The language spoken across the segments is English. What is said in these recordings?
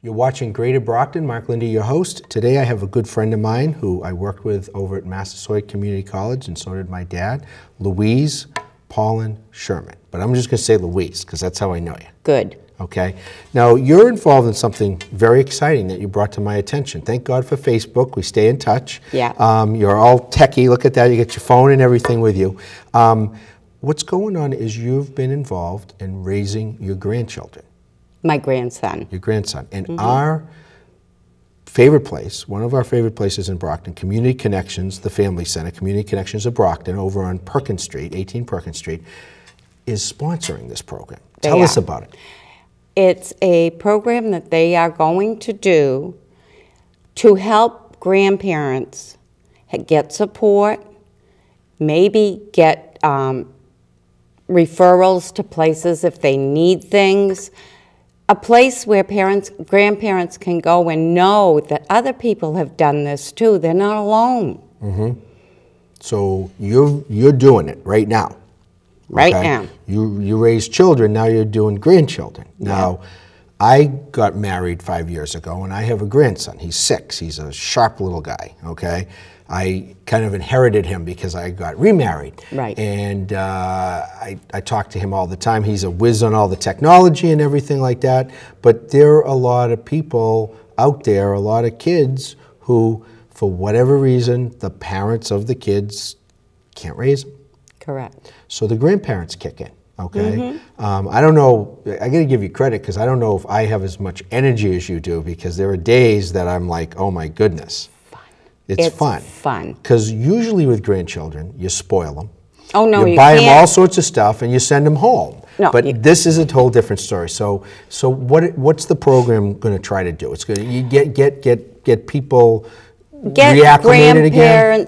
You're watching Greater Brockton. Mark Lindy, your host. Today I have a good friend of mine who I worked with over at Massasoit Community College, and so did my dad, Louise Paulin Sherman. But I'm just going to say Louise because that's how I know you. Good. Okay. Now, you're involved in something very exciting that you brought to my attention. Thank God for Facebook. We stay in touch. Yeah. Um, you're all techie. Look at that. You get your phone and everything with you. Um, what's going on is you've been involved in raising your grandchildren. My grandson. Your grandson. And mm -hmm. our favorite place, one of our favorite places in Brockton, Community Connections, the Family Center, Community Connections of Brockton, over on Perkins Street, 18 Perkins Street, is sponsoring this program. They Tell are. us about it. It's a program that they are going to do to help grandparents get support, maybe get um, referrals to places if they need things a place where parents, grandparents can go and know that other people have done this too. They're not alone. Mm-hmm. So you're you're doing it right now. Right okay? now. You you raise children. Now you're doing grandchildren. Yeah. Now, I got married five years ago, and I have a grandson. He's six. He's a sharp little guy. Okay. I kind of inherited him because I got remarried. Right. And uh, I, I talk to him all the time. He's a whiz on all the technology and everything like that. But there are a lot of people out there, a lot of kids who, for whatever reason, the parents of the kids can't raise them. Correct. So the grandparents kick in. Okay. Mm -hmm. um, I don't know. I got to give you credit because I don't know if I have as much energy as you do because there are days that I'm like, oh my goodness. It's, it's fun. Fun. Because usually with grandchildren, you spoil them. Oh no, you, you buy can't. them all sorts of stuff and you send them home. No, but you, this is a whole different story. So, so what what's the program going to try to do? It's going to get get get get people get grandparents again?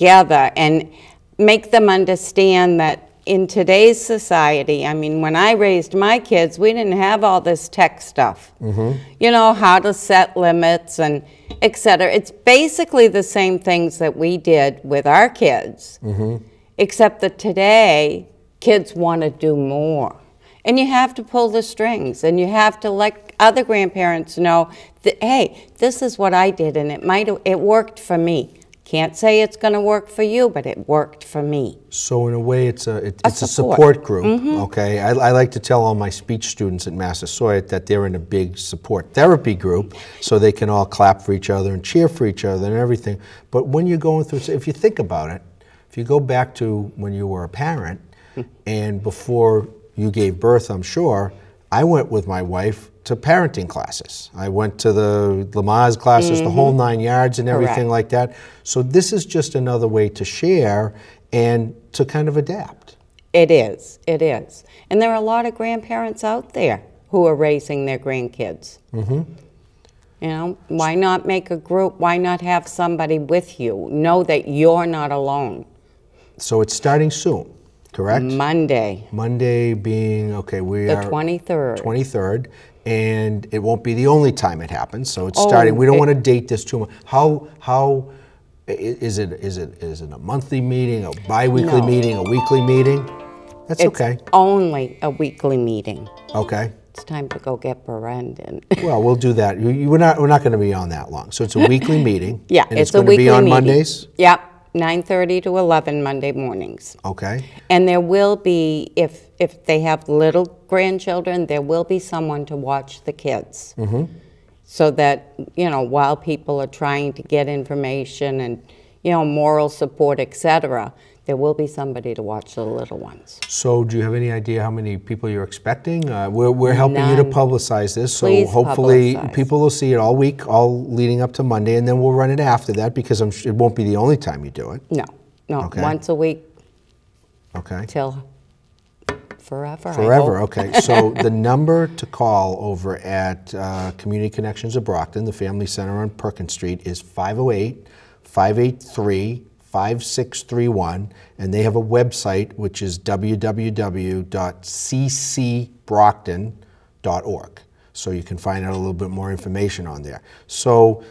together and make them understand that in today's society, I mean, when I raised my kids, we didn't have all this tech stuff. Mm-hmm. You know, how to set limits and et cetera. It's basically the same things that we did with our kids, mm-hmm. except that today kids want to do more. And you have to pull the strings and you have to let other grandparents know that, hey, this is what I did and it might it worked for me. Can't say it's going to work for you, but it worked for me. So in a way, it's a it, a it's support. a support group. Mm -hmm. Okay, I, I, like to tell all my speech students at Massasoit that they're in a big support therapy group, so they can all clap for each other and cheer for each other and everything. But when you're going through, if you think about it, if you go back to when you were a parent, hmm. and before you gave birth, I'm sure I went with my wife to parenting classes. I went to the Lamaze classes, mm -hmm. the whole mm-hmm. nine yards and everything Correct. like that. So this is just another way to share and to kind of adapt. It is, it is. And there are a lot of grandparents out there who are raising their grandkids. Mm -hmm. You know, why not make a group? Why not have somebody with you? Know that you're not alone. So it's starting soon correct? Monday. Monday being, okay, we the are. The 23rd. 23rd. And it won't be the only time it happens. So it's oh, starting. We don't it, want to date this too much. How, how, is it, is it, is it a monthly meeting, a biweekly no. meeting, a weekly meeting? That's it's okay. only a weekly meeting. Okay. It's time to go get Brendan. well, we'll do that. You, you, we're not, we're not going to be on that long. So it's a weekly meeting. yeah, it's, it's going to be on meeting. Mondays? Yep. 9:30 to 11 Monday mornings. Okay. And there will be if if they have little grandchildren, there will be someone to watch the kids. Mm -hmm. So that you know, while people are trying to get information and you know, moral support, etc., there will be somebody to watch the little ones. So, do you have any idea how many people you're expecting? Uh, we're, we're helping None. you to publicize this, so Please hopefully publicize. people will see it all week, all leading up to Monday, and then we'll run it after that because I'm it won't be the only time you do it. No, no, okay. once a week. Okay. Till forever. Forever, okay. So the number to call over at uh, Community Connections of Brockton, the Family Center on Perkins Street, is 508 583 5631, and they have a website which is www.ccbrockton.org. So you can find out a little bit more information on there. So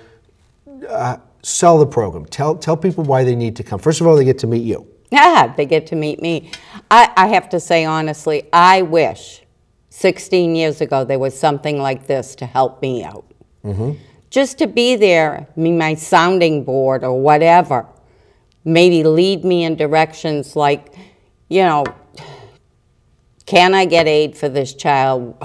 uh, sell the program. Tell, tell people why they need to come. First of all, they get to meet you. Yeah, they get to meet me. I, I have to say honestly, I wish 16 years ago there was something like this to help me out. Mm -hmm. Just to be there, I mean, my sounding board or whatever maybe lead me in directions like, you know, can I get aid for this child?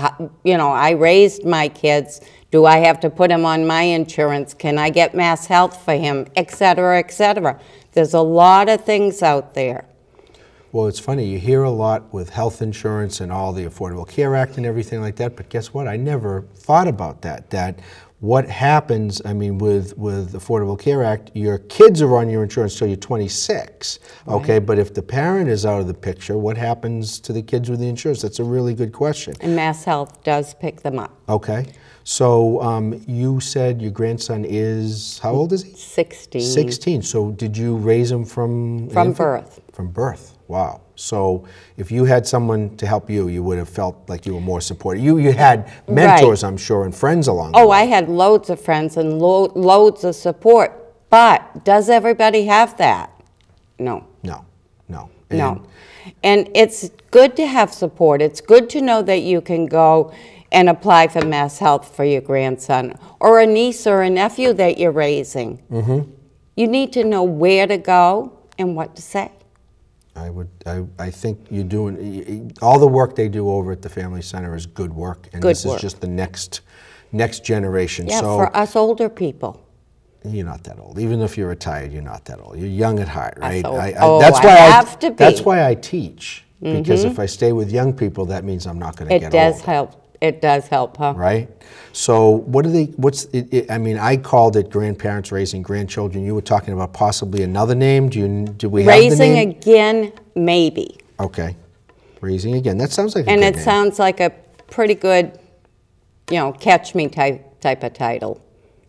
You know, I raised my kids. Do I have to put him on my insurance? Can I get mass health for him? Et cetera, et cetera. There's a lot of things out there. Well, it's funny, you hear a lot with health insurance and all the Affordable Care Act and everything like that, but guess what? I never thought about that, that what happens, I mean, with, with Affordable Care Act, your kids are on your insurance till you're 26, okay? Right. But if the parent is out of the picture, what happens to the kids with the insurance? That's a really good question. And Mass Health does pick them up. Okay. So um, you said your grandson is how old is he? Sixteen. Sixteen. So did you raise him from from infant? birth? From birth. Wow. So if you had someone to help you, you would have felt like you were more supported. You you had mentors, right. I'm sure, and friends along. Oh, I had loads of friends and lo loads of support. But does everybody have that? No. No. No. And no. And it's good to have support. It's good to know that you can go and apply for Mass Health for your grandson or a niece or a nephew that you're raising. Mm -hmm. You need to know where to go and what to say. I would. I, I think you're doing all the work they do over at the family center is good work, and good this work. is just the next next generation. Yeah, so, for us older people. You're not that old. Even if you're retired, you're not that old. You're young at heart, right? I, I, oh, that's why I have to be. That's why I teach because mm -hmm. if I stay with young people, that means I'm not going to get old. It does help it does help, huh? Right. So what do they? What's? It, it, I mean, I called it grandparents raising grandchildren. You were talking about possibly another name. Do you? Do we raising again? Maybe. Okay. Raising again. That sounds like. and it name. sounds like a pretty good, you know, catch me type type of title.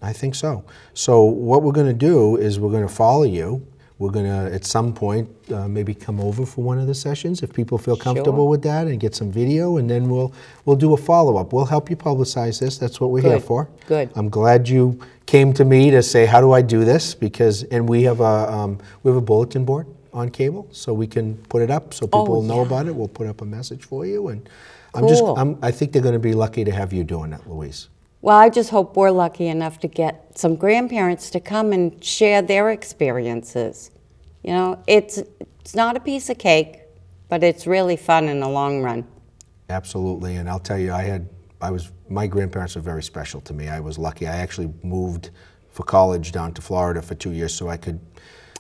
I think so. So what we're going to do is we're going to follow you we're going to, at some point, uh, maybe come over for one of the sessions if people feel comfortable sure. with that and get some video, and then we'll we'll do a follow up. We'll help you publicize this. That's what we're Good. here for. Good. I'm glad you came to me to say how do I do this because, and we have a um, we have a bulletin board on cable, so we can put it up so people oh, will know about it. We'll put up a message for you, and cool. I'm just I'm, I think they're going to be lucky to have you doing that, Louise. Well, I just hope we're lucky enough to get some grandparents to come and share their experiences. You know, it's it's not a piece of cake, but it's really fun in the long run. Absolutely, and I'll tell you, I had I was my grandparents are very special to me. I was lucky. I actually moved for college down to Florida for two years so I could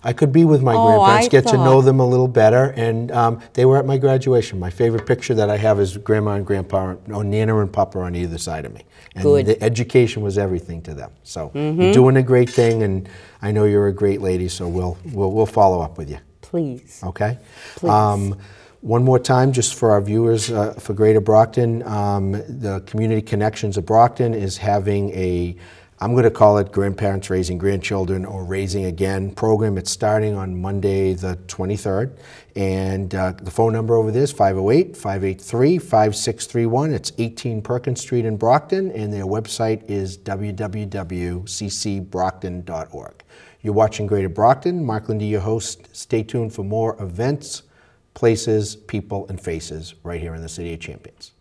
I could be with my oh, grandparents, I get thought. to know them a little better. And um, they were at my graduation. My favorite picture that I have is grandma and grandpa, or Nana and Papa on either side of me. And Good. the education was everything to them. So mm -hmm. you're doing a great thing, and I know you're a great lady, so we'll, we'll, we'll follow up with you. Please. Okay? Please. Um, one more time, just for our viewers, uh, for Greater Brockton, um, the Community Connections of Brockton is having a I'm going to call it Grandparents Raising Grandchildren or Raising Again program. It's starting on Monday, the 23rd. And uh, the phone number over there is 508 583 5631. It's 18 Perkins Street in Brockton, and their website is www.ccbrockton.org. You're watching Greater Brockton. Mark Lindy, your host. Stay tuned for more events, places, people, and faces right here in the City of Champions.